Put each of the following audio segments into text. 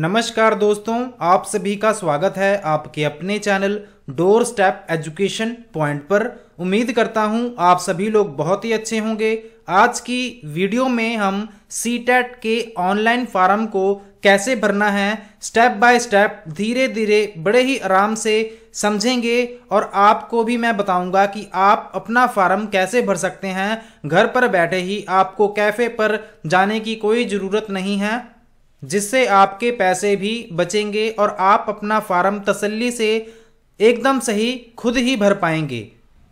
नमस्कार दोस्तों आप सभी का स्वागत है आपके अपने channel door step education point पर उम्मीद करता हूं आप सभी लोग बहुत ही अच्छे होंगे आज की वीडियो में हम सी टेट के ऑनलाइन फार्म को कैसे भरना है स्टेप बाय स्टेप धीरे धीरे बड़े ही आराम से समझेंगे और आपको भी मैं बताऊंगा कि आप अपना फार्म कैसे भर सकते हैं घर पर बैठे ही आपको कैफ़े पर जाने की कोई ज़रूरत नहीं है जिससे आपके पैसे भी बचेंगे और आप अपना फार्म तसल्ली से एकदम सही खुद ही भर पाएंगे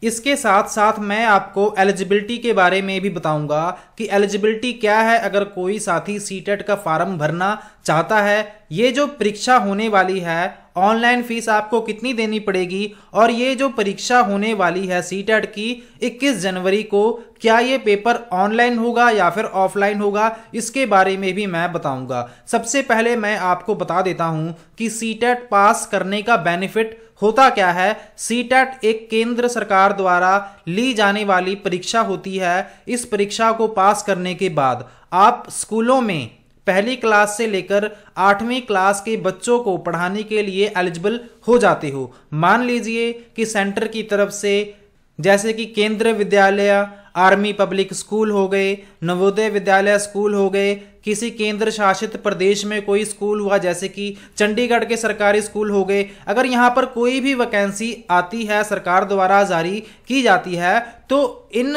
इसके साथ साथ मैं आपको एलिजिबिलिटी के बारे में भी बताऊंगा कि एलिजिबिलिटी क्या है अगर कोई साथी सी टेट e का फार्म भरना चाहता है ये जो परीक्षा होने वाली है ऑनलाइन फीस आपको कितनी देनी पड़ेगी और ये जो परीक्षा होने वाली है सी की 21 जनवरी को क्या ये पेपर ऑनलाइन होगा या फिर ऑफलाइन होगा इसके बारे में भी मैं बताऊंगा सबसे पहले मैं आपको बता देता हूं कि सी पास करने का बेनिफिट होता क्या है सी एक केंद्र सरकार द्वारा ली जाने वाली परीक्षा होती है इस परीक्षा को पास करने के बाद आप स्कूलों में पहली क्लास से लेकर आठवीं क्लास के बच्चों को पढ़ाने के लिए एलिजिबल हो जाते हो मान लीजिए कि सेंटर की तरफ से जैसे कि केंद्रीय विद्यालय आर्मी पब्लिक स्कूल हो गए नवोदय विद्यालय स्कूल हो गए किसी केंद्र शासित प्रदेश में कोई स्कूल हुआ जैसे कि चंडीगढ़ के सरकारी स्कूल हो गए अगर यहाँ पर कोई भी वैकेंसी आती है सरकार द्वारा जारी की जाती है तो इन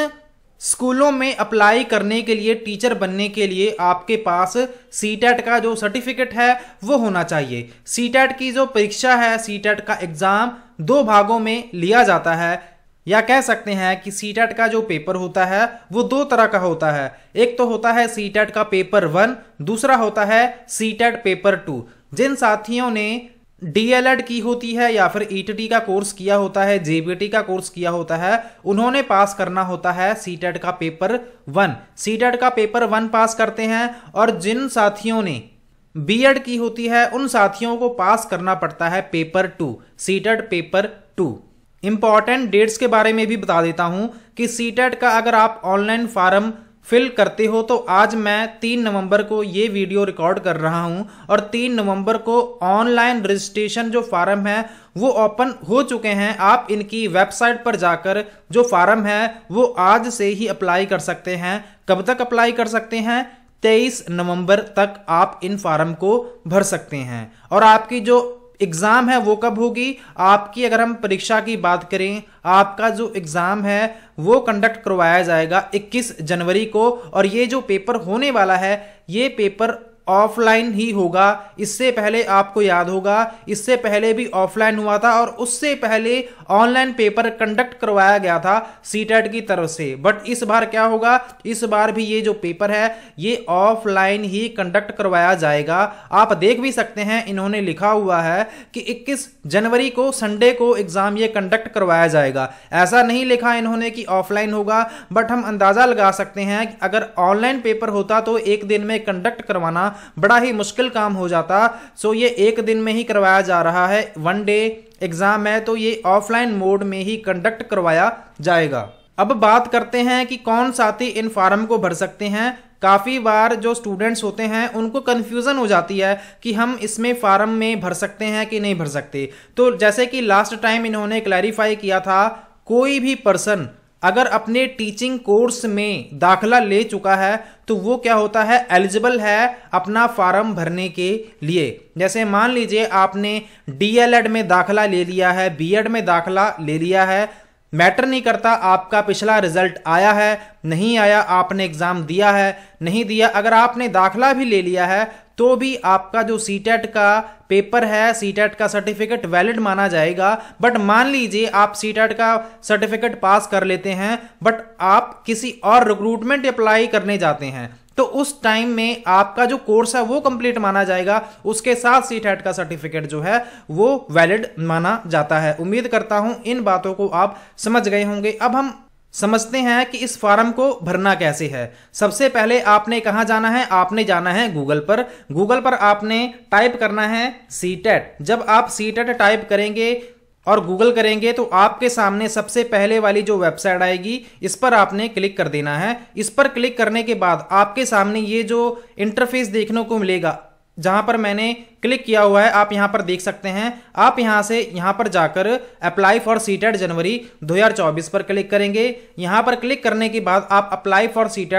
स्कूलों में अप्लाई करने के लिए टीचर बनने के लिए आपके पास सी का जो सर्टिफिकेट है वो होना चाहिए सी की जो परीक्षा है सी का एग्ज़ाम दो भागों में लिया जाता है या कह सकते हैं कि सी का जो पेपर होता है वो दो तरह का होता है एक तो होता है सी का पेपर वन दूसरा होता है सी पेपर टू जिन साथियों ने डीएलएड की होती है या फिर ईटीटी का कोर्स किया होता है जेबीटी का कोर्स किया होता है उन्होंने पास करना होता है सीटेट e का पेपर वन सीटेट e का पेपर वन पास करते हैं और जिन साथियों ने बीएड की होती है उन साथियों को पास करना पड़ता है paper two CTET e paper two important dates के बारे में भी बता देता हूं कि सीटेट का अगर आप ऑनलाइन फार्म फिल करते हो तो आज मैं तीन नवंबर को ये वीडियो रिकॉर्ड कर रहा हूँ और तीन नवंबर को ऑनलाइन रजिस्ट्रेशन जो फार्म है वो ओपन हो चुके हैं आप इनकी वेबसाइट पर जाकर जो फार्म है वो आज से ही अप्लाई कर सकते हैं कब तक अप्लाई कर सकते हैं तेईस नवंबर तक आप इन फार्म को भर सकते हैं और आपकी जो एग्ज़ाम है वो कब होगी आपकी अगर हम परीक्षा की बात करें आपका जो एग्ज़ाम है वो कंडक्ट करवाया जाएगा 21 जनवरी को और ये जो पेपर होने वाला है ये पेपर ऑफलाइन ही होगा इससे पहले आपको याद होगा इससे पहले भी ऑफलाइन हुआ था और उससे पहले ऑनलाइन पेपर कंडक्ट करवाया गया था सी की तरफ से बट इस बार क्या होगा इस बार भी ये जो पेपर है ये ऑफलाइन ही कंडक्ट करवाया जाएगा आप देख भी सकते हैं इन्होंने लिखा हुआ है कि 21 जनवरी को संडे को एग्जाम ये कंडक्ट करवाया जाएगा ऐसा नहीं लिखा इन्होंने कि ऑफलाइन होगा बट हम अंदाजा लगा सकते हैं अगर ऑनलाइन पेपर होता तो एक दिन में कंडक्ट करवाना बड़ा ही मुश्किल काम हो जाता सो ये एक दिन में ही करवाया जा रहा है वन डे एग्ज़ाम है तो ये ऑफलाइन मोड में ही कंडक्ट करवाया जाएगा अब बात करते हैं कि कौन साथी इन फार्म को भर सकते हैं काफ़ी बार जो स्टूडेंट्स होते हैं उनको कन्फ्यूज़न हो जाती है कि हम इसमें फार्म में भर सकते हैं कि नहीं भर सकते तो जैसे कि लास्ट टाइम इन्होंने क्लैरिफाई किया था कोई भी पर्सन अगर अपने टीचिंग कोर्स में दाखला ले चुका है तो वो क्या होता है एलिजिबल है अपना फार्म भरने के लिए जैसे मान लीजिए आपने डीएलएड में दाखला ले लिया है बीएड में दाखला ले लिया है मैटर नहीं करता आपका पिछला रिजल्ट आया है नहीं आया आपने एग्ज़ाम दिया है नहीं दिया अगर आपने दाखला भी ले लिया है तो भी आपका जो सी e का पेपर है सी e का सर्टिफिकेट वैलिड माना जाएगा बट मान लीजिए आप सी e का सर्टिफिकेट पास कर लेते हैं बट आप किसी और रिक्रूटमेंट अप्लाई करने जाते हैं तो उस टाइम में आपका जो कोर्स है वो कंप्लीट माना जाएगा उसके साथ सी का सर्टिफिकेट जो है वो वैलिड माना जाता है उम्मीद करता हूं इन बातों को आप समझ गए होंगे अब हम समझते हैं कि इस फॉर्म को भरना कैसे है सबसे पहले आपने कहा जाना है आपने जाना है गूगल पर गूगल पर आपने टाइप करना है सी टेट जब आप सी टेट टाइप करेंगे और गूगल करेंगे तो आपके सामने सबसे पहले वाली जो वेबसाइट आएगी इस पर आपने क्लिक कर देना है इस पर क्लिक करने के बाद आपके सामने ये जो इंटरफेस देखने को मिलेगा जहां पर मैंने क्लिक किया हुआ है आप यहाँ पर देख सकते हैं आप यहाँ से यहाँ पर जाकर अप्लाई फॉर सी जनवरी 2024 पर क्लिक करेंगे यहाँ पर क्लिक करने के बाद आप अप्लाई फॉर सी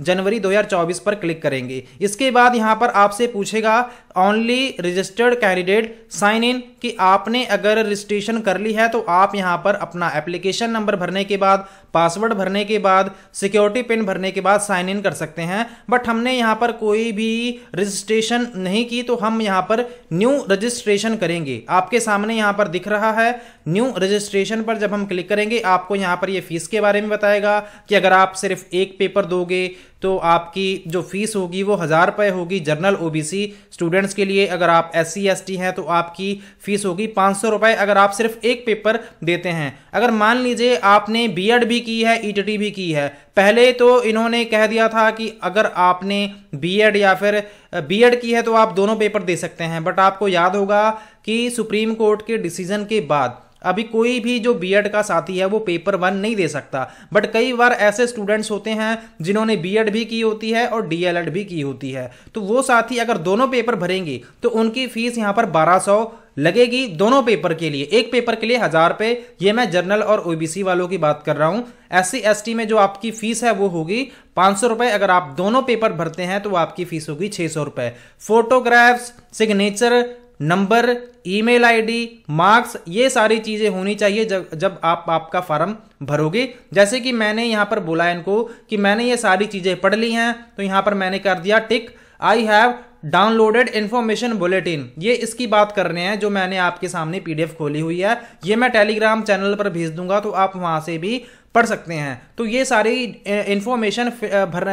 जनवरी 2024 पर क्लिक करेंगे इसके बाद यहाँ पर आपसे पूछेगा only registered candidate sign in कि आपने अगर रजिस्ट्रेशन कर ली है तो आप यहाँ पर अपना एप्लीकेशन नंबर भरने के बाद पासवर्ड भरने के बाद सिक्योरिटी पिन भरने के बाद साइन इन कर सकते हैं बट हमने यहाँ पर कोई भी रजिस्ट्रेशन नहीं की तो हम यहां पर न्यू रजिस्ट्रेशन करेंगे आपके सामने यहां पर दिख रहा है न्यू रजिस्ट्रेशन पर जब हम क्लिक करेंगे आपको यहां पर ये फीस के बारे में बताएगा कि अगर आप सिर्फ एक पेपर दोगे तो आपकी जो फ़ीस होगी वो हज़ार रुपये होगी जनरल ओबीसी स्टूडेंट्स के लिए अगर आप एस सी हैं तो आपकी फ़ीस होगी पाँच सौ रुपये अगर आप सिर्फ एक पेपर देते हैं अगर मान लीजिए आपने बीएड भी की है ई e भी की है पहले तो इन्होंने कह दिया था कि अगर आपने बीएड या फिर बीएड की है तो आप दोनों पेपर दे सकते हैं बट आपको याद होगा कि सुप्रीम कोर्ट के डिसीज़न के बाद अभी कोई भी जो बीएड का साथी है वो पेपर वन नहीं दे सकता बट कई बार ऐसे स्टूडेंट्स होते हैं जिन्होंने बीएड भी की होती है और डीएलएड भी की होती है तो वो साथी अगर दोनों पेपर भरेंगे तो उनकी फीस यहाँ पर बारह सौ लगेगी दोनों पेपर के लिए एक पेपर के लिए हजार रुपये ये मैं जनरल और ओबीसी वालों की बात कर रहा हूँ एस सी में जो आपकी फीस है वो होगी पाँच सौ रुपये अगर आप दोनों पेपर भरते हैं तो आपकी फीस होगी छः सौ रुपये photographs signature number email ID marks ये सारी चीज़ें होनी चाहिए जब जब आप आपका फॉर्म भरोगे जैसे कि मैंने यहाँ पर बोला इनको कि मैंने ये सारी चीज़ें पढ़ ली हैं तो यहाँ पर मैंने कर दिया tick I have downloaded information bulletin ये इसकी बात कर रहे हैं जो मैंने आपके सामने पी खोली हुई है ये मैं टेलीग्राम चैनल पर भेज दूंगा तो आप वहाँ से भी पढ़ सकते हैं तो ये सारी इन्फॉर्मेशन भर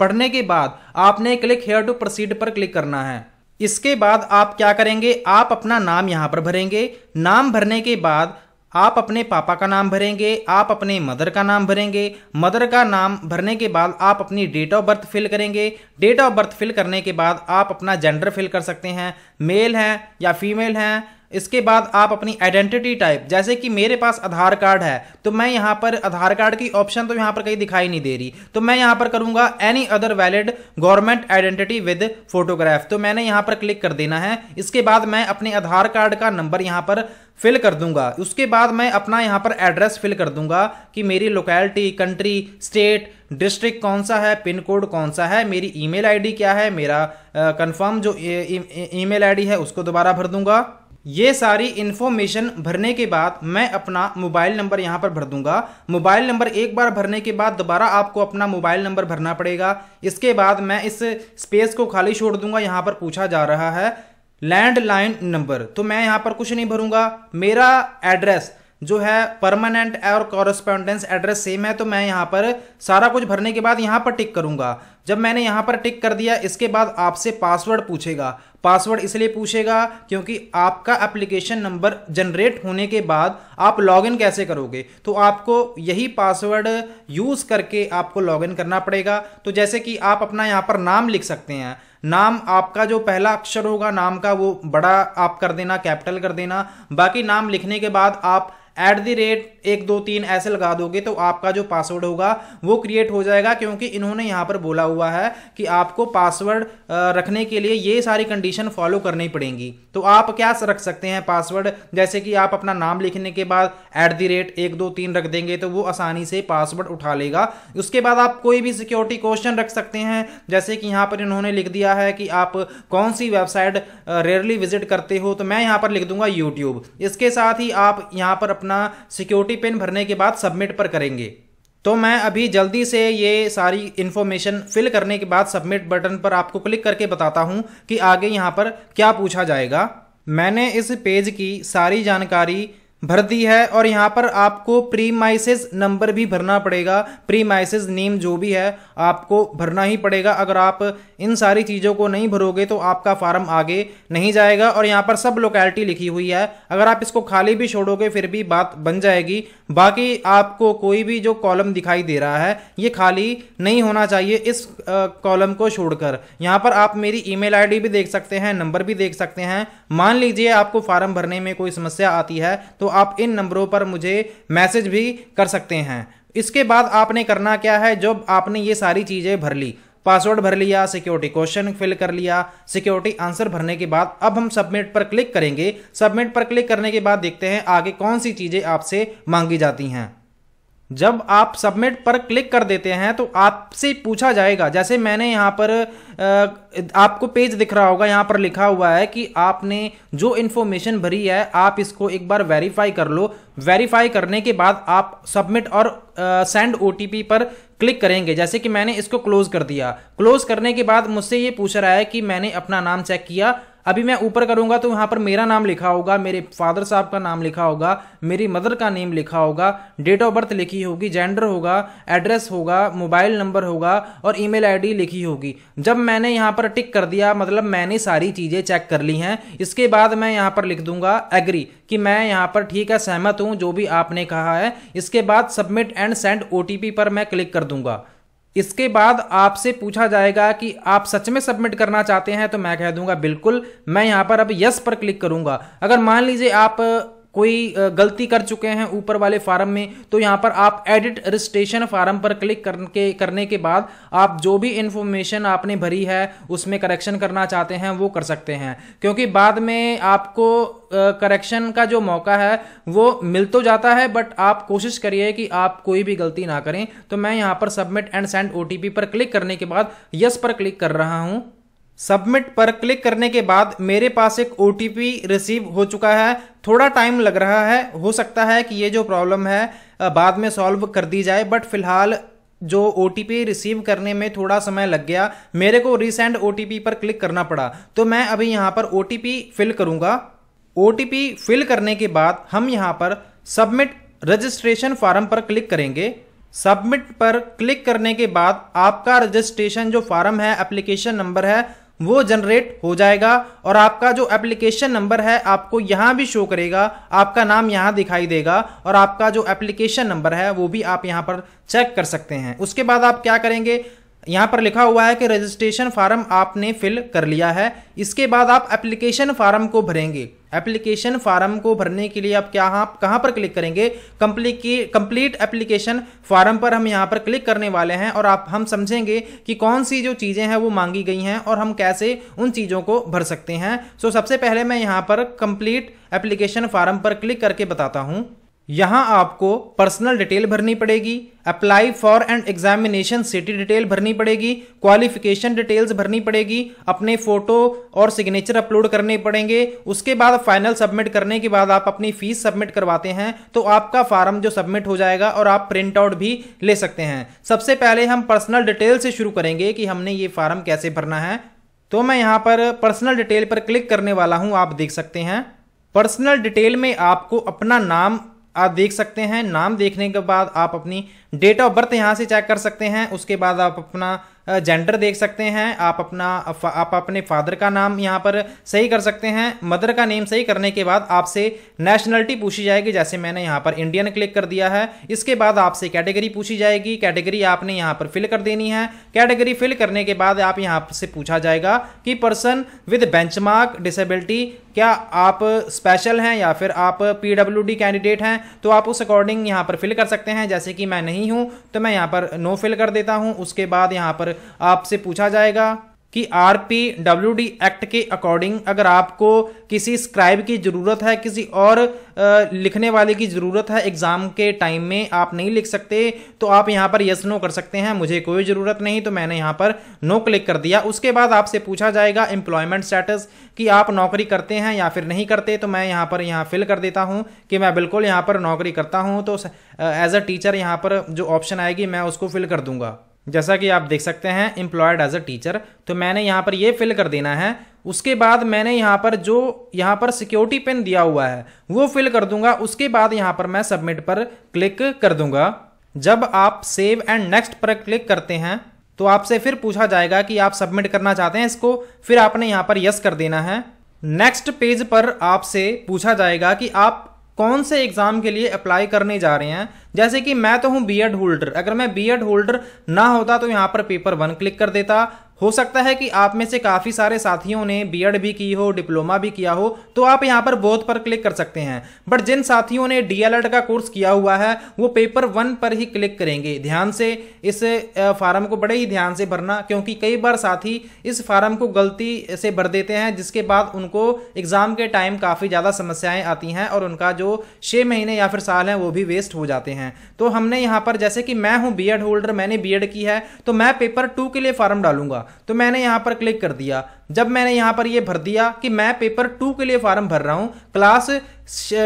पढ़ने के बाद आपने क्लिक हेयर टू प्रोसीड पर क्लिक करना है इसके बाद आप क्या करेंगे आप अपना नाम यहाँ पर भरेंगे नाम भरने के बाद आप अपने पापा का नाम भरेंगे आप अपने मदर का नाम भरेंगे मदर का नाम भरने के बाद आप अपनी डेट ऑफ बर्थ फिल करेंगे डेट ऑफ बर्थ फिल करने के बाद आप अपना जेंडर फिल कर सकते हैं मेल हैं या फीमेल हैं इसके बाद आप अपनी आइडेंटिटी टाइप जैसे कि मेरे पास आधार कार्ड है तो मैं यहाँ पर आधार कार्ड की ऑप्शन तो यहाँ पर कहीं दिखाई नहीं दे रही तो मैं यहाँ पर करूँगा any other valid government identity with photograph तो मैंने यहाँ पर क्लिक कर देना है इसके बाद मैं अपने आधार कार्ड का नंबर यहाँ पर फिल कर दूंगा उसके बाद मैं अपना यहाँ पर एड्रेस फिल कर दूंगा कि मेरी लोकेलिटी कंट्री स्टेट डिस्ट्रिक्ट कौन सा है पिन कोड कौन सा है मेरी ईमेल आईडी क्या है मेरा कंफर्म जो ईमेल आईडी e, e, है उसको दोबारा भर दूंगा ये सारी इन्फॉर्मेशन भरने के बाद मैं अपना मोबाइल नंबर यहाँ पर भर दूंगा मोबाइल नंबर एक बार भरने के बाद दोबारा आपको अपना मोबाइल नंबर भरना पड़ेगा इसके बाद मैं इस स्पेस को खाली छोड़ दूंगा यहाँ पर पूछा जा रहा है लैंडलाइन नंबर तो मैं यहाँ पर कुछ नहीं भरूंगा मेरा एड्रेस जो है परमानेंट और कॉरेस्पॉन्डेंस एड्रेस सेम है तो मैं यहाँ पर सारा कुछ भरने के बाद यहाँ पर टिक करूँगा जब मैंने यहाँ पर टिक कर दिया इसके बाद आपसे पासवर्ड पूछेगा पासवर्ड इसलिए पूछेगा क्योंकि आपका एप्लीकेशन नंबर जनरेट होने के बाद आप लॉगिन कैसे करोगे तो आपको यही पासवर्ड यूज़ करके आपको लॉगिन करना पड़ेगा तो जैसे कि आप अपना यहाँ पर नाम लिख सकते हैं नाम आपका जो पहला अक्षर होगा नाम का वो बड़ा आप कर देना कैपिटल कर देना बाकी नाम लिखने के बाद आप एट दी रेट एक दो तीन ऐसे लगा दोगे तो आपका जो पासवर्ड होगा वो क्रिएट हो जाएगा क्योंकि इन्होंने यहाँ पर बोला हुआ है कि आपको पासवर्ड रखने के लिए ये सारी कंडीशन फॉलो करनी पड़ेंगी तो आप क्या रख सकते हैं पासवर्ड जैसे कि आप अपना नाम लिखने के बाद एट दी रेट एक दो तीन रख देंगे तो वो आसानी से पासवर्ड उठा लेगा उसके बाद आप कोई भी सिक्योरिटी क्वेश्चन रख सकते हैं जैसे कि यहाँ पर इन्होंने लिख दिया है कि आप कौन सी वेबसाइट रेयरली विजिट करते हो तो मैं यहाँ पर लिख दूंगा यूट्यूब इसके साथ ही आप यहाँ पर अपना सिक्योरिटी पिन भरने के बाद सबमिट पर करेंगे तो मैं अभी जल्दी से ये सारी इन्फॉर्मेशन फिल करने के बाद सबमिट बटन पर आपको क्लिक करके बताता हूँ कि आगे यहाँ पर क्या पूछा जाएगा मैंने इस पेज की सारी जानकारी भर दी है और यहाँ पर आपको प्री माइसेज नंबर भी भरना पड़ेगा प्री माइसेज नेम जो भी है आपको भरना ही पड़ेगा अगर आप इन सारी चीज़ों को नहीं भरोगे तो आपका फार्म आगे नहीं जाएगा और यहाँ पर सब लोकेलिटी लिखी हुई है अगर आप इसको खाली भी छोड़ोगे फिर भी बात बन जाएगी बाकी आपको कोई भी जो कॉलम दिखाई दे रहा है ये खाली नहीं होना चाहिए इस कॉलम को छोड़कर यहाँ पर आप मेरी ईमेल मेल भी देख सकते हैं नंबर भी देख सकते हैं मान लीजिए आपको फार्म भरने में कोई समस्या आती है तो आप इन नंबरों पर मुझे मैसेज भी कर सकते हैं इसके बाद आपने करना क्या है जब आपने ये सारी चीज़ें भर ली पासवर्ड भर लिया सिक्योरिटी क्वेश्चन फिल कर लिया सिक्योरिटी आंसर भरने के बाद अब हम सबमिट पर क्लिक करेंगे सबमिट पर क्लिक करने के बाद देखते हैं आगे कौन सी चीज़ें आपसे मांगी जाती हैं जब आप सबमिट पर क्लिक कर देते हैं तो आपसे पूछा जाएगा जैसे मैंने यहाँ पर आपको पेज दिख रहा होगा यहाँ पर लिखा हुआ है कि आपने जो इन्फॉर्मेशन भरी है आप इसको एक बार वेरीफाई कर लो वेरीफाई करने के बाद आप सबमिट और सेंड ओ पर क्लिक करेंगे जैसे कि मैंने इसको क्लोज कर दिया क्लोज करने के बाद मुझसे ये पूछ रहा है कि मैंने अपना नाम चेक किया अभी मैं ऊपर करूंगा तो यहाँ पर मेरा नाम लिखा होगा मेरे फादर साहब का नाम लिखा होगा मेरी मदर का नेम लिखा होगा डेट ऑफ बर्थ लिखी होगी जेंडर होगा एड्रेस होगा मोबाइल नंबर होगा और ईमेल आईडी लिखी होगी जब मैंने यहाँ पर टिक कर दिया मतलब मैंने सारी चीज़ें चेक कर ली हैं इसके बाद मैं यहाँ पर लिख दूंगा एग्री कि मैं यहाँ पर ठीक है सहमत हूँ जो भी आपने कहा है इसके बाद सबमिट एंड सेंड ओ पर मैं क्लिक कर दूंगा इसके बाद आपसे पूछा जाएगा कि आप सच में सबमिट करना चाहते हैं तो मैं कह दूंगा बिल्कुल मैं यहां पर अब यस पर क्लिक करूंगा अगर मान लीजिए आप कोई गलती कर चुके हैं ऊपर वाले फार्म में तो यहाँ पर आप एडिट रजिस्ट्रेशन फार्म पर क्लिक करके करने के बाद आप जो भी इन्फॉर्मेशन आपने भरी है उसमें करेक्शन करना चाहते हैं वो कर सकते हैं क्योंकि बाद में आपको करेक्शन का जो मौका है वो मिल तो जाता है बट आप कोशिश करिए कि आप कोई भी गलती ना करें तो मैं यहाँ पर सबमिट एंड सेंड ओ पर क्लिक करने के बाद यस पर क्लिक कर रहा हूँ सबमिट पर क्लिक करने के बाद मेरे पास एक ओ रिसीव हो चुका है थोड़ा टाइम लग रहा है हो सकता है कि ये जो प्रॉब्लम है बाद में सॉल्व कर दी जाए बट फिलहाल जो ओ रिसीव करने में थोड़ा समय लग गया मेरे को रिसेंड ओ पर क्लिक करना पड़ा तो मैं अभी यहाँ पर ओ फिल करूँगा ओ फिल करने के बाद हम यहाँ पर सबमिट रजिस्ट्रेशन फॉर्म पर क्लिक करेंगे सबमिट पर क्लिक करने के बाद आपका रजिस्ट्रेशन जो फॉर्म है एप्लीकेशन नंबर है वो जनरेट हो जाएगा और आपका जो एप्लीकेशन नंबर है आपको यहाँ भी शो करेगा आपका नाम यहाँ दिखाई देगा और आपका जो एप्लीकेशन नंबर है वो भी आप यहाँ पर चेक कर सकते हैं उसके बाद आप क्या करेंगे यहाँ पर लिखा हुआ है कि रजिस्ट्रेशन फार्म आपने फिल कर लिया है इसके बाद आप एप्लीकेशन फार्म को भरेंगे एप्लीकेशन फार्म को भरने के लिए आप क्या आप हाँ, कहाँ पर क्लिक करेंगे कम्प्लीट एप्लीकेशन फार्म पर हम यहाँ पर क्लिक करने वाले हैं और आप हम समझेंगे कि कौन सी जो चीज़ें हैं वो मांगी गई हैं और हम कैसे उन चीज़ों को भर सकते हैं सो सबसे पहले मैं यहाँ पर कम्प्लीट एप्लीकेशन फार्म पर क्लिक करके बताता हूँ यहां आपको पर्सनल डिटेल भरनी पड़ेगी apply for and examination city detail भरनी पड़ेगी क्वालिफिकेशन डिटेल्स भरनी पड़ेगी अपने फोटो और सिग्नेचर अपलोड करने पड़ेंगे उसके बाद फाइनल सबमिट करने के बाद आप अपनी फीस सबमिट करवाते हैं तो आपका फार्म जो सबमिट हो जाएगा और आप प्रिंट आउट भी ले सकते हैं सबसे पहले हम पर्सनल डिटेल से शुरू करेंगे कि हमने ये फार्म कैसे भरना है तो मैं यहाँ पर पर्सनल डिटेल पर क्लिक करने वाला हूँ आप देख सकते हैं पर्सनल डिटेल में आपको अपना नाम आप देख सकते हैं नाम देखने के बाद आप अपनी डेट ऑफ बर्थ यहाँ से चेक कर सकते हैं उसके बाद आप अपना जेंडर देख सकते हैं आप अपना आप अपने फादर का नाम यहाँ पर सही कर सकते हैं मदर का नेम सही करने के बाद आपसे नेशनलिटी पूछी जाएगी जैसे मैंने यहाँ पर इंडियन क्लिक कर दिया है इसके बाद आपसे कैटेगरी पूछी जाएगी कैटेगरी आपने यहाँ पर फिल कर देनी है कैटेगरी फिल करने के बाद आप यहाँ से पूछा जाएगा कि पर्सन विद मार्क डिसेबिलिटी क्या आप स्पेशल हैं या फिर आप डी कैंडिडेट हैं तो आप उस अकॉर्डिंग यहाँ पर फिल कर सकते हैं जैसे कि मैं नहीं नहीं हूँ तो मैं यहाँ पर नो फिल कर देता हूँ उसके बाद यहाँ पर आपसे पूछा जाएगा कि आर डी एक्ट के अकॉर्डिंग अगर आपको किसी स्क्राइब की ज़रूरत है किसी और लिखने वाले की ज़रूरत है एग्ज़ाम के टाइम में आप नहीं लिख सकते तो आप यहाँ पर यस नो कर सकते हैं मुझे कोई ज़रूरत नहीं तो मैंने यहाँ पर नो क्लिक कर दिया उसके बाद आपसे पूछा जाएगा एम्प्लॉयमेंट स्टेटस कि आप नौकरी करते हैं या फिर नहीं करते तो मैं यहाँ पर यहाँ फिल कर देता हूँ कि मैं बिल्कुल यहाँ पर नौकरी करता हूँ तो एज अ टीचर यहाँ पर जो ऑप्शन आएगी मैं उसको फिल कर दूँगा जैसा कि आप देख सकते हैं एम्प्लॉयड एज अ टीचर तो मैंने यहाँ पर ये फिल कर देना है उसके बाद मैंने यहाँ पर जो यहाँ पर सिक्योरिटी पिन दिया हुआ है वो फिल कर दूंगा उसके बाद यहाँ पर मैं सबमिट पर क्लिक कर दूंगा जब आप सेव एंड नेक्स्ट पर क्लिक करते हैं तो आपसे फिर पूछा जाएगा कि आप सबमिट करना चाहते हैं इसको फिर आपने यहाँ पर यस कर देना है नेक्स्ट पेज पर आपसे पूछा जाएगा कि आप कौन से एग्ज़ाम के लिए अप्लाई करने जा रहे हैं जैसे कि मैं तो हूं बीएड होल्डर अगर मैं बीएड होल्डर ना होता तो यहां पर पेपर वन क्लिक कर देता हो सकता है कि आप में से काफ़ी सारे साथियों ने बीएड भी की हो डिप्लोमा भी किया हो तो आप यहाँ पर बोथ पर क्लिक कर सकते हैं बट जिन साथियों ने डीएलएड का कोर्स किया हुआ है वो पेपर वन पर ही क्लिक करेंगे ध्यान से इस फार्म को बड़े ही ध्यान से भरना क्योंकि कई बार साथी इस फार्म को गलती से भर देते हैं जिसके बाद उनको एग्ज़ाम के टाइम काफ़ी ज़्यादा समस्याएं आती हैं और उनका जो छः महीने या फिर साल हैं वो भी वेस्ट हो जाते हैं तो हमने यहाँ पर जैसे कि मैं हूँ बी होल्डर मैंने बी की है तो मैं पेपर टू के लिए फार्म डालूंगा तो मैंने यहाँ पर क्लिक कर दिया जब मैंने यहाँ पर ये भर दिया कि मैं पेपर टू के लिए फॉर्म भर रहा हूँ क्लास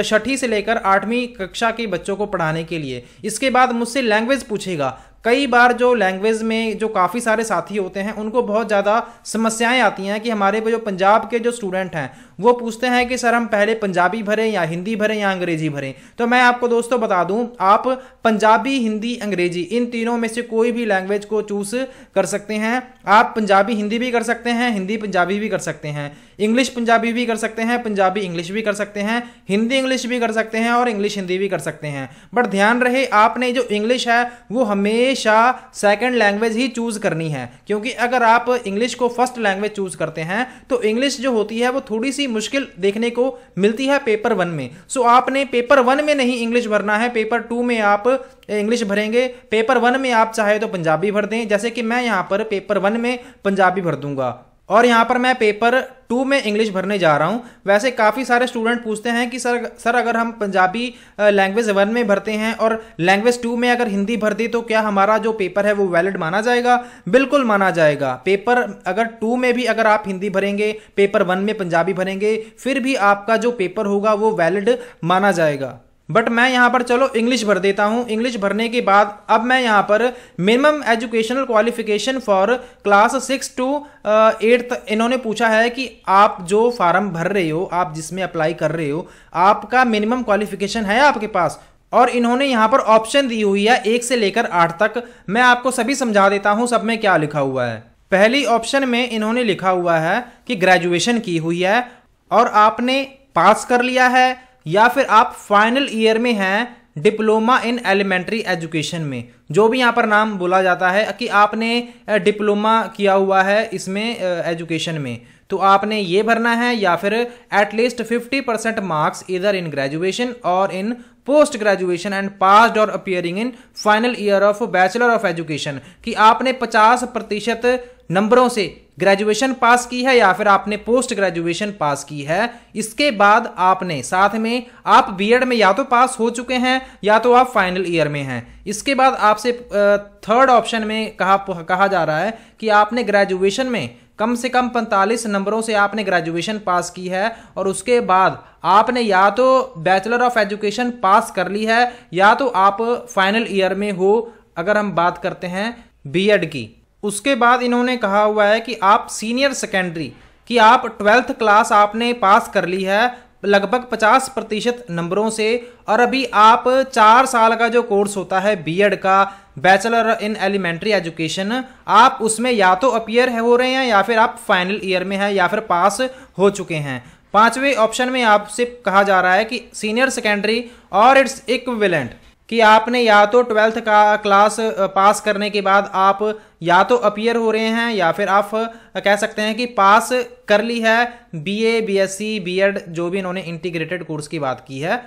छठी से लेकर आठवीं कक्षा के बच्चों को पढ़ाने के लिए इसके बाद मुझसे लैंग्वेज पूछेगा कई बार जो लैंग्वेज में जो काफ़ी सारे साथी होते हैं उनको बहुत ज़्यादा समस्याएं आती हैं कि हमारे जो पंजाब के जो स्टूडेंट हैं वो पूछते हैं कि सर हम पहले पंजाबी भरें या हिंदी भरें या अंग्रेजी भरें तो मैं आपको दोस्तों बता दूं आप पंजाबी हिंदी अंग्रेजी इन तीनों में से कोई भी लैंग्वेज को चूज़ कर सकते हैं आप पंजाबी हिंदी भी कर सकते हैं हिंदी पंजाबी भी कर सकते हैं इंग्लिश पंजाबी भी कर सकते हैं पंजाबी इंग्लिश भी कर सकते हैं हिंदी इंग्लिश भी कर सकते हैं और इंग्लिश हिंदी भी कर सकते हैं बट ध्यान रहे आपने जो इंग्लिश है वो हमेशा सेकेंड लैंग्वेज ही चूज़ करनी है क्योंकि अगर आप इंग्लिश को फर्स्ट लैंग्वेज चूज़ करते हैं तो इंग्लिश जो होती है वो थोड़ी सी मुश्किल देखने को मिलती है पेपर वन में सो आपने पेपर वन में नहीं इंग्लिश भरना है पेपर टू में आप इंग्लिश भरेंगे पेपर वन में आप चाहे तो पंजाबी भर दें जैसे कि मैं यहाँ पर पेपर वन में पंजाबी भर दूंगा और यहाँ पर मैं पेपर टू में इंग्लिश भरने जा रहा हूँ वैसे काफ़ी सारे स्टूडेंट पूछते हैं कि सर सर अगर हम पंजाबी लैंग्वेज वन में भरते हैं और लैंग्वेज टू में अगर हिंदी भर दी तो क्या हमारा जो पेपर है वो वैलिड माना जाएगा बिल्कुल माना जाएगा पेपर अगर टू में भी अगर आप हिंदी भरेंगे पेपर वन में पंजाबी भरेंगे फिर भी आपका जो पेपर होगा वो वैलिड माना जाएगा बट मैं यहाँ पर चलो इंग्लिश भर देता हूँ इंग्लिश भरने के बाद अब मैं यहाँ पर minimum educational qualification for class six to eighth इन्होंने पूछा है कि आप जो फार्म भर रहे हो आप जिसमें अप्लाई कर रहे हो आपका मिनिमम क्वालिफिकेशन है आपके पास और इन्होंने यहाँ पर ऑप्शन दी हुई है एक से लेकर आठ तक मैं आपको सभी समझा देता हूँ सब में क्या लिखा हुआ है पहली ऑप्शन में इन्होंने लिखा हुआ है कि ग्रेजुएशन की हुई है और आपने पास कर लिया है या फिर आप फाइनल ईयर में हैं डिप्लोमा इन एलिमेंट्री एजुकेशन में जो भी यहाँ पर नाम बोला जाता है कि आपने डिप्लोमा किया हुआ है इसमें एजुकेशन में तो आपने ये भरना है या फिर एटलीस्ट 50 परसेंट मार्क्स इधर इन ग्रेजुएशन और in post graduation and passed और appearing in final year of bachelor of education कि आपने 50 प्रतिशत नंबरों से ग्रेजुएशन पास की है या फिर आपने पोस्ट ग्रेजुएशन पास की है इसके बाद आपने साथ में आप बीएड में या तो पास हो चुके हैं या तो आप फाइनल ईयर में हैं इसके बाद आपसे थर्ड ऑप्शन में कहा कहा जा रहा है कि आपने ग्रेजुएशन में कम से कम 45 नंबरों से आपने ग्रेजुएशन पास की है और उसके बाद आपने या तो बैचलर ऑफ एजुकेशन पास कर ली है या तो आप फाइनल ईयर में हो अगर हम बात करते हैं बीएड की उसके बाद इन्होंने कहा हुआ है कि आप सीनियर सेकेंडरी कि आप ट्वेल्थ क्लास आपने पास कर ली है लगभग 50 प्रतिशत नंबरों से और अभी आप चार साल का जो कोर्स होता है बीएड का बैचलर इन एलिमेंट्री एजुकेशन आप उसमें या तो अपियर हो रहे हैं या फिर आप फाइनल ईयर में हैं या फिर पास हो चुके हैं पांचवें ऑप्शन में आपसे कहा जा रहा है कि सीनियर सेकेंडरी और इट्स इक्विवेलेंट कि आपने या तो ट्वेल्थ का क्लास पास करने के बाद आप या तो अपियर हो रहे हैं या फिर आप कह सकते हैं कि पास कर ली है B A B S C B Ed जो भी इन्होंने इंटीग्रेटेड कोर्स की बात की है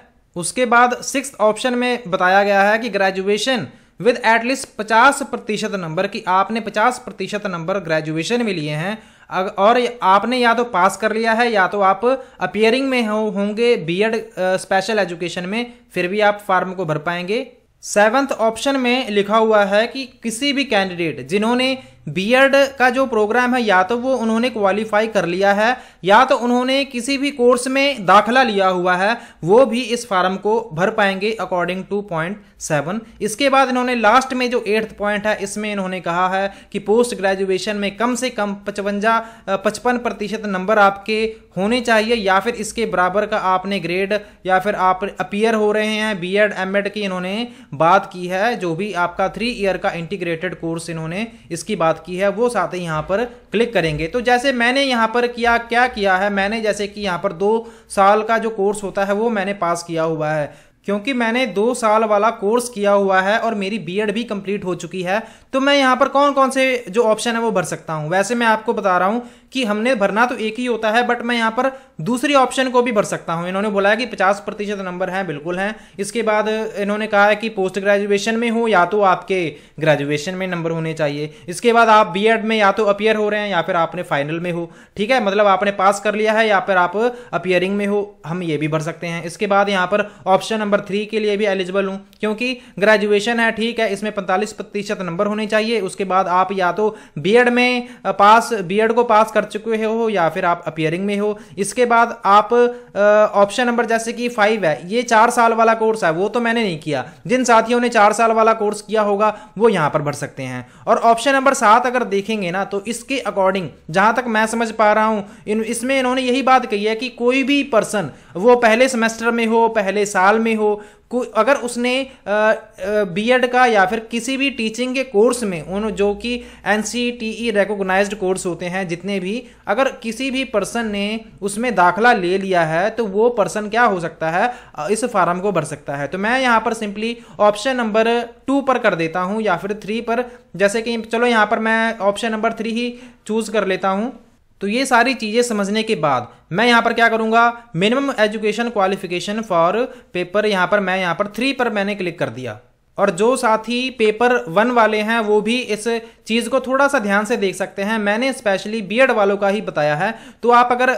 उसके बाद सिक्स ऑप्शन में बताया गया है कि ग्रेजुएशन विद एटलीस्ट पचास प्रतिशत नंबर कि आपने पचास प्रतिशत नंबर ग्रेजुएशन में लिए हैं और आपने या तो पास कर लिया है या तो आप अपियरिंग में हो होंगे बीएड स्पेशल एजुकेशन में फिर भी आप फार्म को भर पाएंगे सेवंथ ऑप्शन में लिखा हुआ है कि किसी भी कैंडिडेट जिन्होंने बीएड का जो प्रोग्राम है या तो वो उन्होंने क्वालिफाई कर लिया है या तो उन्होंने किसी भी कोर्स में दाखला लिया हुआ है वो भी इस फार्म को भर पाएंगे अकॉर्डिंग टू पॉइंट सेवन इसके बाद इन्होंने लास्ट में जो एट्थ पॉइंट है इसमें इन्होंने कहा है कि पोस्ट ग्रेजुएशन में कम से कम पचवंजा पचपन प्रतिशत नंबर आपके होने चाहिए या फिर इसके बराबर का आपने ग्रेड या फिर आप अपियर हो रहे हैं बी एड एम एड की इन्होंने बात की है जो भी आपका थ्री ईयर का इंटीग्रेटेड कोर्स इन्होंने इसकी बात बात की है वो साथ ही यहाँ पर क्लिक करेंगे तो जैसे मैंने यहाँ पर किया क्या किया है मैंने जैसे कि यहाँ पर दो साल का जो कोर्स होता है वो मैंने पास किया हुआ है क्योंकि मैंने दो साल वाला कोर्स किया हुआ है और मेरी बीएड भी कंप्लीट हो चुकी है तो मैं यहाँ पर कौन कौन से जो ऑप्शन है वो भर सकता हूँ वैसे मैं आपको बता रहा हूँ कि हमने भरना तो एक ही होता है बट मैं यहाँ पर दूसरी ऑप्शन को भी भर सकता हूँ इन्होंने बोला है कि पचास प्रतिशत नंबर हैं बिल्कुल हैं इसके बाद इन्होंने कहा है कि पोस्ट ग्रेजुएशन में हो या तो आपके ग्रेजुएशन में नंबर होने चाहिए इसके बाद आप बी में या तो अपियर हो रहे हैं या फिर आपने फाइनल में हो ठीक है मतलब आपने पास कर लिया है या फिर आप अपियरिंग में हो हम ये भी भर सकते हैं इसके बाद यहाँ पर ऑप्शन नंबर नंबर थ्री के लिए भी एलिजिबल हूँ क्योंकि ग्रेजुएशन है ठीक है इसमें पैंतालीस प्रतिशत नंबर होने चाहिए उसके बाद आप या तो बी में पास बी को पास कर चुके हो या फिर आप अपियरिंग में हो इसके बाद आप ऑप्शन नंबर जैसे कि फाइव है ये चार साल वाला कोर्स है वो तो मैंने नहीं किया जिन साथियों ने चार साल वाला कोर्स किया होगा वो यहाँ पर भर सकते हैं और ऑप्शन नंबर सात अगर देखेंगे ना तो इसके अकॉर्डिंग जहाँ तक मैं समझ पा रहा हूँ इन इसमें इन्होंने यही बात कही है कि कोई भी पर्सन वो पहले सेमेस्टर में हो पहले साल में हो अगर उसने बीएड का या फिर किसी भी टीचिंग के कोर्स में उन जो कि N C T E recognise course होते हैं जितने भी अगर किसी भी पर्सन ने उसमें दाखला ले लिया है तो वो पर्सन क्या हो सकता है इस फार्म को भर सकता है तो मैं यहाँ पर सिंपली ऑप्शन नंबर टू पर कर देता हूँ या फिर थ्री पर जैसे कि चलो यहाँ पर मैं ऑप्शन नंबर थ्री ही चूज़ कर लेता हूँ तो ये सारी चीज़ें समझने के बाद मैं यहाँ पर क्या करूँगा minimum education qualification for paper यहाँ पर मैं यहाँ पर थ्री पर मैंने क्लिक कर दिया और जो साथी पेपर वन वाले हैं वो भी इस चीज़ को थोड़ा सा ध्यान से देख सकते हैं मैंने स्पेशली बीएड वालों का ही बताया है तो आप अगर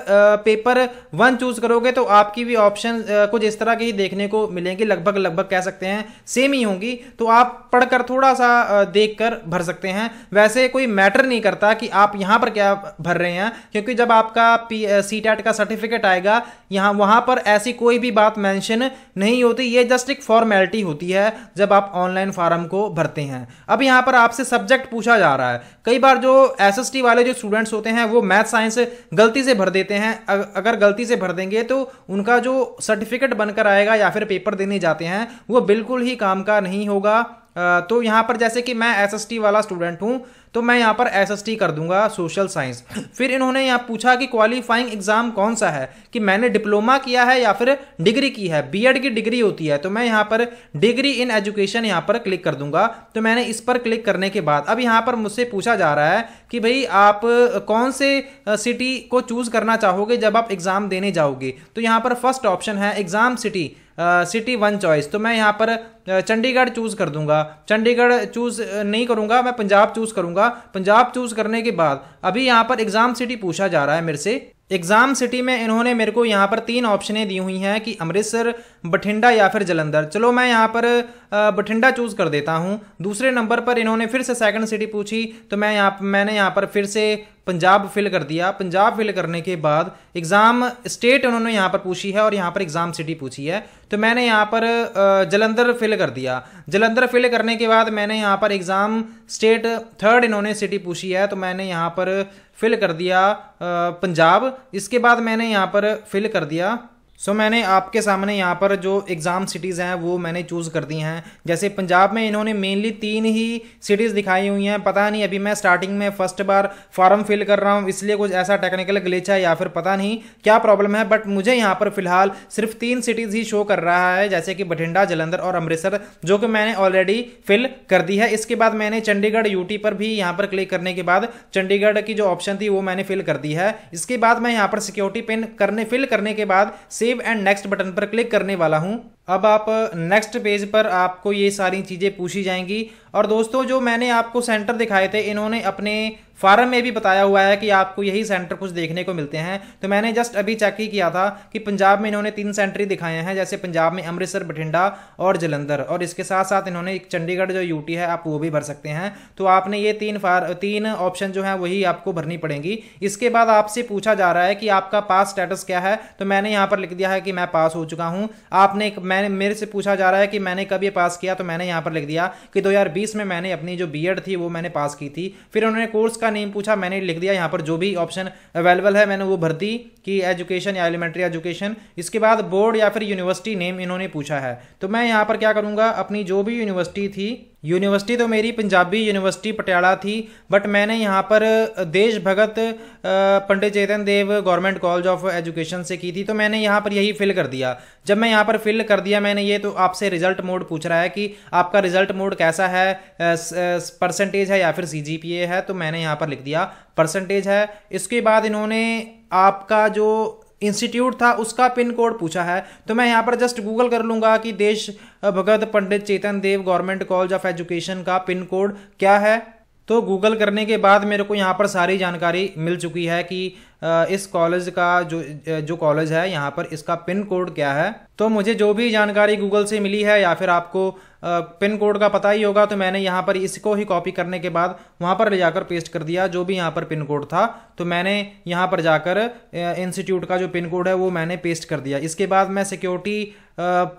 पेपर वन चूज करोगे तो आपकी भी ऑप्शन कुछ इस तरह की ही देखने को मिलेंगे लगभग लगभग कह सकते हैं सेम ही होंगी तो आप पढ़कर थोड़ा सा देख कर भर सकते हैं वैसे कोई मैटर नहीं करता कि आप यहाँ पर क्या भर रहे हैं क्योंकि जब आपका पी सी का सर्टिफिकेट आएगा यहाँ वहाँ पर ऐसी कोई भी बात मैंशन नहीं होती ये जस्ट एक फॉर्मेलिटी होती है जब आप ऑनलाइन फॉर्म को भरते हैं अब यहाँ पर आपसे सब्जेक्ट पूछा जा रहा है कई बार जो एस वाले जो स्टूडेंट्स होते हैं वो मैथ साइंस गलती से भर देते हैं अगर गलती से भर देंगे तो उनका जो सर्टिफिकेट बनकर आएगा या फिर पेपर देने जाते हैं वो बिल्कुल ही काम का नहीं होगा तो यहाँ पर जैसे कि मैं एस वाला स्टूडेंट हूँ तो मैं यहाँ पर एस कर दूंगा सोशल साइंस फिर इन्होंने यहाँ पूछा कि क्वालिफाइंग एग्ज़ाम कौन सा है कि मैंने डिप्लोमा किया है या फिर डिग्री की है बीएड की डिग्री होती है तो मैं यहाँ पर डिग्री इन एजुकेशन यहाँ पर क्लिक कर दूंगा तो मैंने इस पर क्लिक करने के बाद अब यहाँ पर मुझसे पूछा जा रहा है कि भाई आप कौन से सिटी को चूज़ करना चाहोगे जब आप एग्ज़ाम देने जाओगे तो यहाँ पर फर्स्ट ऑप्शन है exam city city one choice तो मैं यहाँ पर चंडीगढ़ चूज़ कर दूंगा चंडीगढ़ चूज़ नहीं करूँगा मैं पंजाब चूज़ करूँगा पंजाब चूज़ करने के बाद अभी यहाँ पर एग्ज़ाम सिटी पूछा जा रहा है मेरे से एग्ज़ाम सिटी में इन्होंने मेरे को यहाँ पर तीन ऑप्शनें दी हुई हैं कि अमृतसर बठिंडा या फिर जलंधर चलो मैं यहाँ पर बठिंडा चूज़ कर देता हूँ दूसरे नंबर पर इन्होंने फिर से सेकंड सिटी पूछी तो मैं यहाँ मैंने यहाँ पर फिर से पंजाब फिल कर दिया पंजाब फिल करने के बाद एग्ज़ाम स्टेट उन्होंने यहाँ पर पूछी है और यहाँ पर एग्ज़ाम सिटी पूछी है तो मैंने यहाँ पर जलंधर फिल कर दिया जलंधर फिल करने के बाद मैंने यहाँ पर एग्ज़ाम स्टेट थर्ड इन्होंने सिटी पूछी है तो मैंने यहाँ पर फिल कर दिया पंजाब इसके बाद मैंने यहाँ पर फिल कर दिया सो so, मैंने आपके सामने यहाँ पर जो एग्ज़ाम सिटीज़ हैं वो मैंने चूज़ कर दी हैं जैसे पंजाब में इन्होंने मेनली तीन ही सिटीज़ दिखाई हुई हैं पता नहीं अभी मैं स्टार्टिंग में फर्स्ट बार फॉर्म फिल कर रहा हूँ इसलिए कुछ ऐसा टेक्निकल ग्लिच है या फिर पता नहीं क्या प्रॉब्लम है बट मुझे यहाँ पर फिलहाल सिर्फ तीन सिटीज़ ही शो कर रहा है जैसे कि बठिंडा जलंधर और अमृतसर जो कि मैंने ऑलरेडी फिल कर दी है इसके बाद मैंने चंडीगढ़ यू पर भी यहाँ पर क्लिक करने के बाद चंडीगढ़ की जो ऑप्शन थी वो मैंने फिल कर दी है इसके बाद मैं यहाँ पर सिक्योरिटी पिन करने फिल करने के बाद से सेव एंड नेक्स्ट बटन पर क्लिक करने वाला हूं अब आप नेक्स्ट पेज पर आपको ये सारी चीज़ें पूछी जाएंगी और दोस्तों जो मैंने आपको सेंटर दिखाए थे इन्होंने अपने फार्म में भी बताया हुआ है कि आपको यही सेंटर कुछ देखने को मिलते हैं तो मैंने जस्ट अभी चेक ही किया था कि पंजाब में इन्होंने तीन सेंटर दिखाए हैं जैसे पंजाब में अमृतसर बठिंडा और जलंधर और इसके साथ साथ इन्होंने एक चंडीगढ़ जो यूटी है आप वो भी भर सकते हैं तो आपने ये तीन फार तीन ऑप्शन जो है वही आपको भरनी पड़ेंगी इसके बाद आपसे पूछा जा रहा है कि आपका पास स्टेटस क्या है तो मैंने यहाँ पर लिख दिया है कि मैं पास हो चुका हूँ आपने एक मैंने मेरे से पूछा जा रहा है कि मैंने कब ये पास किया तो मैंने यहाँ पर लिख दिया कि 2020 में मैंने अपनी जो बी थी वो मैंने पास की थी फिर उन्होंने कोर्स का नेम पूछा मैंने लिख दिया यहाँ पर जो भी ऑप्शन अवेलेबल है मैंने वो भर दी कि एजुकेशन या एलिमेंट्री एजुकेशन इसके बाद बोर्ड या फिर यूनिवर्सिटी नेम इन्होंने पूछा है तो मैं यहाँ पर क्या करूँगा अपनी जो भी यूनिवर्सिटी थी यूनिवर्सिटी तो मेरी पंजाबी यूनिवर्सिटी पटियाला थी बट मैंने यहाँ पर Desh Bhagat Pandit Chetan Dev government college of education से की थी तो मैंने यहाँ पर यही फिल कर दिया जब मैं यहाँ पर फिल कर दिया मैंने ये तो आपसे रिजल्ट मोड पूछ रहा है कि आपका रिजल्ट मोड कैसा है परसेंटेज है या फिर सी है तो मैंने यहाँ पर लिख दिया परसेंटेज है इसके बाद इन्होंने आपका जो इंस्टीट्यूट था उसका पिन कोड पूछा है तो मैं यहाँ पर जस्ट गूगल कर लूँगा कि Desh Bhagat Pandit Chetan Dev government college of education का पिन कोड क्या है तो गूगल करने के बाद मेरे को यहाँ पर सारी जानकारी मिल चुकी है कि इस कॉलेज का जो जो कॉलेज है यहाँ पर इसका पिन कोड क्या है तो मुझे जो भी जानकारी गूगल से मिली है या फिर आपको पिन कोड का पता ही होगा तो मैंने यहाँ पर इसको ही कॉपी करने के बाद वहाँ पर ले जाकर पेस्ट कर दिया जो भी यहाँ पर पिन कोड था तो मैंने यहाँ पर जाकर इंस्टीट्यूट का जो पिन कोड है वो मैंने पेस्ट कर दिया इसके बाद मैं सिक्योरिटी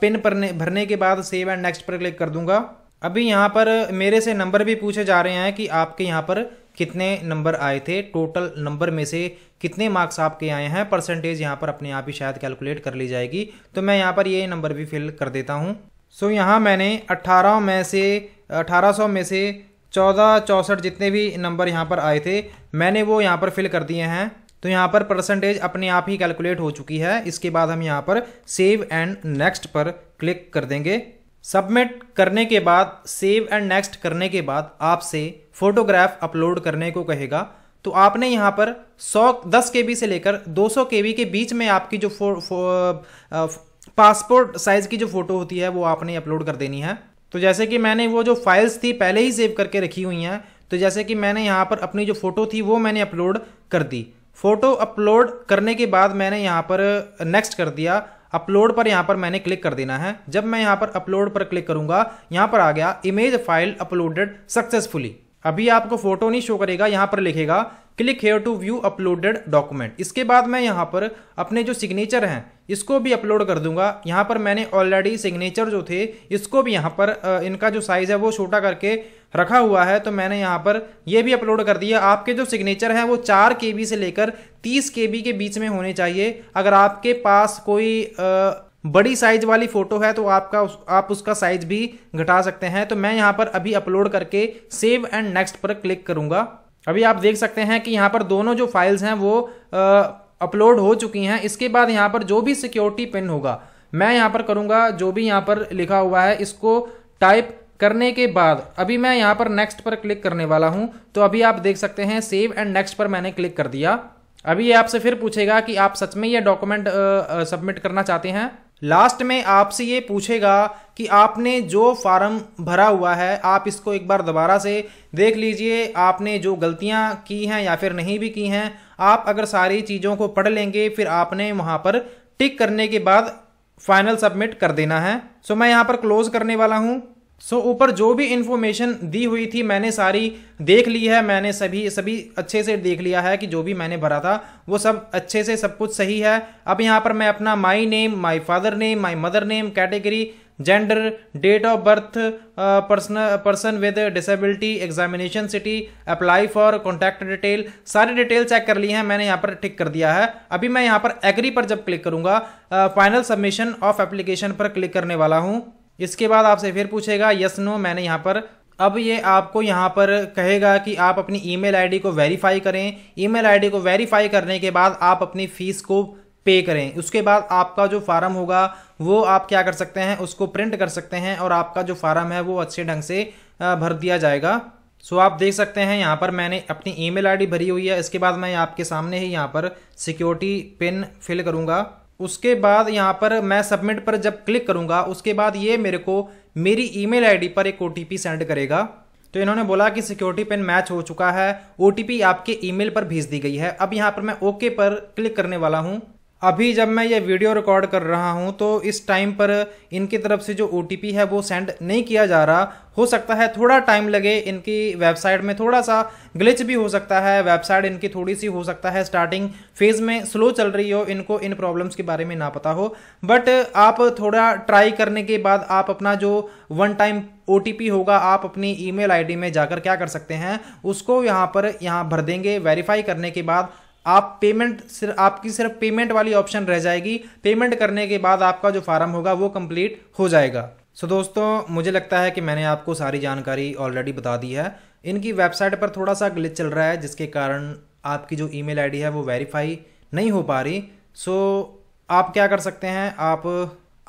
पिन पर भरने के बाद सेव एंड नेक्स्ट पर क्लिक कर दूंगा अभी यहाँ पर मेरे से नंबर भी पूछे जा रहे हैं कि आपके यहाँ पर कितने नंबर आए थे टोटल नंबर में से कितने मार्क्स आपके आए हैं परसेंटेज यहाँ पर अपने आप ही शायद कैलकुलेट कर ली जाएगी तो मैं यहाँ पर ये नंबर भी फिल कर देता हूँ सो यहाँ मैंने अट्ठारह में से सौ में से चौदह चौंसठ जितने भी नंबर यहाँ पर आए थे मैंने वो यहाँ पर फिल कर दिए हैं तो यहाँ पर परसेंटेज अपने आप ही कैलकुलेट हो चुकी है इसके बाद हम यहाँ पर सेव एंड नेक्स्ट पर क्लिक कर देंगे सबमिट करने के बाद सेव एंड नेक्स्ट करने के बाद आपसे फ़ोटोग्राफ अपलोड करने को कहेगा तो आपने यहाँ पर 100 10 के से लेकर 200 के के बीच में आपकी जो फो, फो, आ, पासपोर्ट साइज़ की जो फ़ोटो होती है वो आपने अपलोड कर देनी है तो जैसे कि मैंने वो जो फाइल्स थी पहले ही सेव करके रखी हुई हैं तो जैसे कि मैंने यहाँ पर अपनी जो फ़ोटो थी वो मैंने अपलोड कर दी फ़ोटो अपलोड करने के बाद मैंने यहाँ पर नेक्स्ट कर दिया अपलोड पर यहाँ पर मैंने क्लिक कर देना है जब मैं यहाँ पर अपलोड पर क्लिक करूँगा यहाँ पर आ गया इमेज फाइल अपलोडेड सक्सेसफुली अभी आपको फोटो नहीं शो करेगा यहाँ पर लिखेगा click here to view uploaded document इसके बाद मैं यहाँ पर अपने जो सिग्नेचर हैं इसको भी अपलोड कर दूंगा यहाँ पर मैंने ऑलरेडी सिग्नेचर जो थे इसको भी यहाँ पर इनका जो साइज़ है वो छोटा करके रखा हुआ है तो मैंने यहाँ पर ये भी अपलोड कर दिया आपके जो सिग्नेचर हैं वो चार के से लेकर तीस के के बीच में होने चाहिए अगर आपके पास कोई आ, बड़ी साइज वाली फोटो है तो आपका उस, आप उसका साइज भी घटा सकते हैं तो मैं यहाँ पर अभी अपलोड करके सेव एंड नेक्स्ट पर क्लिक करूंगा अभी आप देख सकते हैं कि यहाँ पर दोनों जो फाइल्स हैं वो अपलोड हो चुकी हैं इसके बाद यहाँ पर जो भी सिक्योरिटी पिन होगा मैं यहाँ पर करूंगा जो भी यहाँ पर लिखा हुआ है इसको टाइप करने के बाद अभी मैं यहाँ पर नेक्स्ट पर क्लिक करने वाला हूं तो अभी आप देख सकते हैं सेव एंड नेक्स्ट पर मैंने क्लिक कर दिया अभी ये आपसे फिर पूछेगा कि आप सच में ये डॉक्यूमेंट सबमिट करना चाहते हैं लास्ट में आपसे ये पूछेगा कि आपने जो फार्म भरा हुआ है आप इसको एक बार दोबारा से देख लीजिए आपने जो गलतियां की हैं या फिर नहीं भी की हैं आप अगर सारी चीज़ों को पढ़ लेंगे फिर आपने वहां पर टिक करने के बाद फाइनल सबमिट कर देना है सो मैं यहाँ पर क्लोज करने वाला हूँ सो so, ऊपर जो भी इन्फॉर्मेशन दी हुई थी मैंने सारी देख ली है मैंने सभी सभी अच्छे से देख लिया है कि जो भी मैंने भरा था वो सब अच्छे से सब कुछ सही है अब यहाँ पर मैं अपना my name my father name my mother name category gender date of birth person person with disability examination city apply for contact detail सारी डिटेल चेक कर ली है मैंने यहाँ पर टिक कर दिया है अभी मैं यहाँ पर एग्री पर जब क्लिक करूँगा फाइनल सबमिशन ऑफ एप्लीकेशन पर क्लिक करने वाला हूँ इसके बाद आपसे फिर पूछेगा यस नो मैंने यहाँ पर अब ये आपको यहाँ पर कहेगा कि आप अपनी ईमेल आईडी को वेरीफाई करें ईमेल आईडी को वेरीफाई करने के बाद आप अपनी फ़ीस को पे करें उसके बाद आपका जो फार्म होगा वो आप क्या कर सकते हैं उसको प्रिंट कर सकते हैं और आपका जो फार्म है वो अच्छे ढंग से भर दिया जाएगा सो आप देख सकते हैं यहाँ पर मैंने अपनी ईमेल आईडी भरी हुई है इसके बाद मैं आपके सामने ही यहाँ पर सिक्योरिटी पिन फिल करूँगा उसके बाद यहाँ पर मैं सबमिट पर जब क्लिक करूँगा उसके बाद ये मेरे को मेरी ईमेल आईडी पर एक ओ सेंड करेगा तो इन्होंने बोला कि सिक्योरिटी पिन मैच हो चुका है ओ आपके ईमेल पर भेज दी गई है अब यहाँ पर मैं ओके पर क्लिक करने वाला हूँ अभी जब मैं ये वीडियो रिकॉर्ड कर रहा हूँ तो इस टाइम पर इनकी तरफ से जो ओ है वो सेंड नहीं किया जा रहा हो सकता है थोड़ा टाइम लगे इनकी वेबसाइट में थोड़ा सा ग्लिच भी हो सकता है वेबसाइट इनकी थोड़ी सी हो सकता है स्टार्टिंग फेज़ में स्लो चल रही हो इनको इन प्रॉब्लम्स के बारे में ना पता हो बट आप थोड़ा ट्राई करने के बाद आप अपना जो वन टाइम ओ होगा आप अपनी ईमेल आईडी में जाकर क्या कर सकते हैं उसको यहाँ पर यहाँ भर देंगे वेरीफाई करने के बाद आप पेमेंट सिर्फ आपकी सिर्फ पेमेंट वाली ऑप्शन रह जाएगी पेमेंट करने के बाद आपका जो फार्म होगा वो कंप्लीट हो जाएगा सो so दोस्तों मुझे लगता है कि मैंने आपको सारी जानकारी ऑलरेडी बता दी है इनकी वेबसाइट पर थोड़ा सा ग्लिच चल रहा है जिसके कारण आपकी जो ईमेल आईडी है वो वेरीफाई नहीं हो पा रही सो so, आप क्या कर सकते हैं आप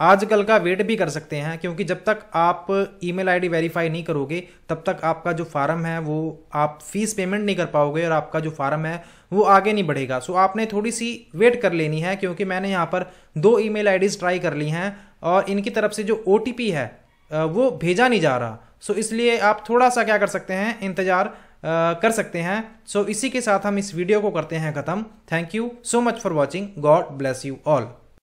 आजकल का वेट भी कर सकते हैं क्योंकि जब तक आप ईमेल आईडी वेरीफाई नहीं करोगे तब तक आपका जो फार्म है वो आप फीस पेमेंट नहीं कर पाओगे और आपका जो फार्म है वो आगे नहीं बढ़ेगा सो आपने थोड़ी सी वेट कर लेनी है क्योंकि मैंने यहाँ पर दो ईमेल आईडीज़ ट्राई कर ली हैं और इनकी तरफ से जो ओ है वो भेजा नहीं जा रहा सो इसलिए आप थोड़ा सा क्या कर सकते हैं इंतज़ार कर सकते हैं सो इसी के साथ हम इस वीडियो को करते हैं ख़त्म thank you so much for watching God bless you all